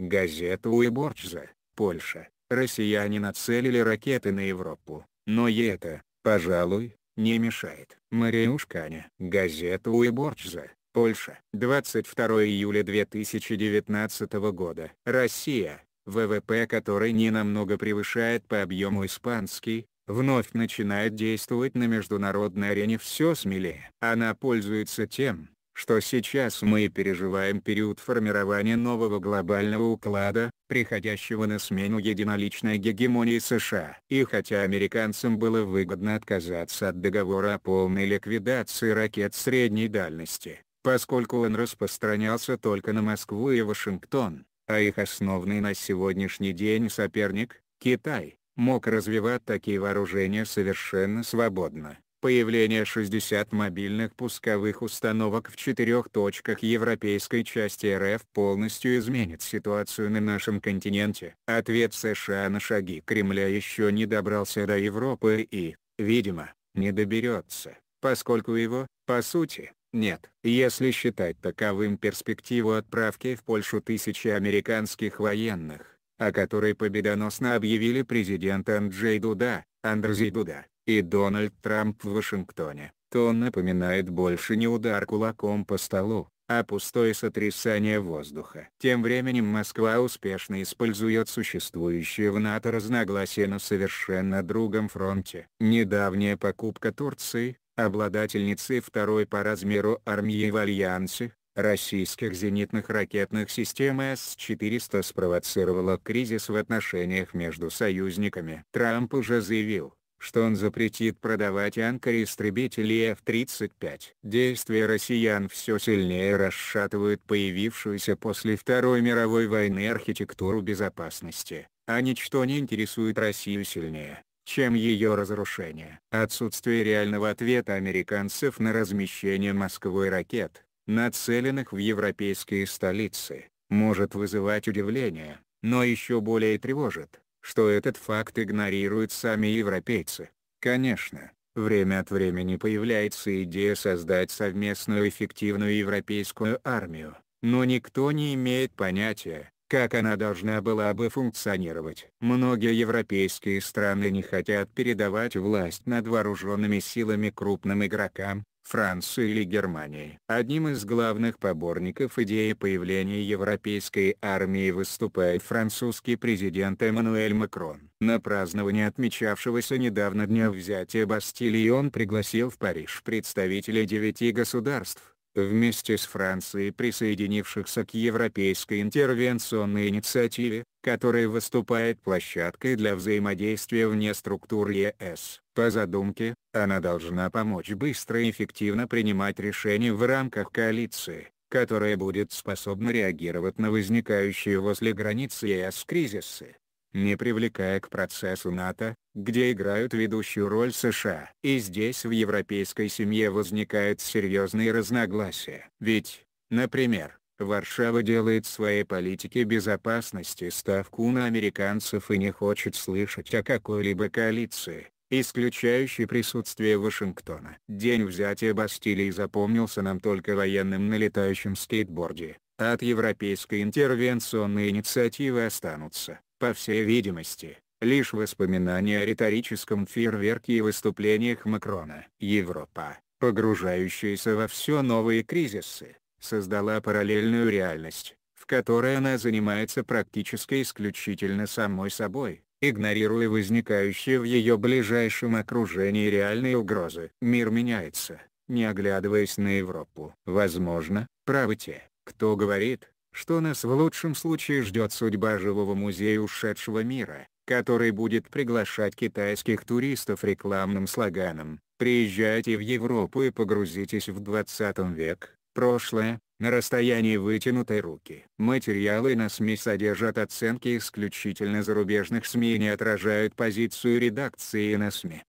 Газета Уйборчза, Польша. Россияне нацелили ракеты на Европу, но ей это, пожалуй, не мешает. Мариушканя. Газета Уйборчза, Польша. 22 июля 2019 года. Россия, ВВП которой не намного превышает по объему испанский, вновь начинает действовать на международной арене все смелее. Она пользуется тем, что сейчас мы переживаем период формирования нового глобального уклада, приходящего на смену единоличной гегемонии США. И хотя американцам было выгодно отказаться от договора о полной ликвидации ракет средней дальности, поскольку он распространялся только на Москву и Вашингтон, а их основный на сегодняшний день соперник, Китай, мог развивать такие вооружения совершенно свободно появление 60 мобильных пусковых установок в четырех точках европейской части РФ полностью изменит ситуацию на нашем континенте. Ответ США на шаги Кремля еще не добрался до Европы и, видимо, не доберется, поскольку его, по сути, нет. Если считать таковым перспективу отправки в Польшу тысячи американских военных, о которой победоносно объявили президент Анджей Дуда, Андрей Дуда, и Дональд Трамп в Вашингтоне, то напоминает больше не удар кулаком по столу, а пустое сотрясание воздуха. Тем временем Москва успешно использует существующие в НАТО разногласия на совершенно другом фронте. Недавняя покупка Турции, обладательницы второй по размеру армии в Альянсе, российских зенитных ракетных систем С-400 спровоцировала кризис в отношениях между союзниками. Трамп уже заявил, что он запретит продавать анкоры-истребители F-35. Действия россиян все сильнее расшатывают появившуюся после Второй мировой войны архитектуру безопасности, а ничто не интересует Россию сильнее, чем ее разрушение. Отсутствие реального ответа американцев на размещение Москвой ракет, нацеленных в европейские столицы, может вызывать удивление, но еще более тревожит, что этот факт игнорируют сами европейцы. Конечно, время от времени появляется идея создать совместную эффективную европейскую армию, но никто не имеет понятия, как она должна была бы функционировать. Многие европейские страны не хотят передавать власть над вооруженными силами крупным игрокам, Франции или Германии. Одним из главных поборников идеи появления европейской армии выступает французский президент Эммануэль Макрон. На празднование отмечавшегося недавно дня взятия Бастилии он пригласил в Париж представителей девяти государств, вместе с Францией присоединившихся к европейской интервенционной инициативе, которая выступает площадкой для взаимодействия вне структур ЕС. По задумке, она должна помочь быстро и эффективно принимать решения в рамках коалиции, которая будет способна реагировать на возникающие возле границ ЕС кризисы не привлекая к процессу НАТО, где играют ведущую роль США. И здесь в европейской семье возникают серьезные разногласия. Ведь, например, Варшава делает в своей политике безопасности ставку на американцев и не хочет слышать о какой-либо коалиции, исключающей присутствие Вашингтона. День взятия Бастилии запомнился нам только военным на летающем скейтборде, а от европейской интервенционной инициативы останутся по всей видимости, лишь воспоминания о риторическом фейерверке и выступлениях Макрона. Европа, погружающаяся во все новые кризисы, создала параллельную реальность, в которой она занимается практически исключительно самой собой, игнорируя возникающие в ее ближайшем окружении реальные угрозы. Мир меняется, не оглядываясь на Европу. Возможно, правы те, кто говорит, что нас в лучшем случае ждет судьба живого музея ушедшего мира, который будет приглашать китайских туристов рекламным слоганом «Приезжайте в Европу и погрузитесь в 20 век, прошлое, на расстоянии вытянутой руки. Материалы на СМИ содержат оценки исключительно зарубежных СМИ и не отражают позицию редакции на СМИ.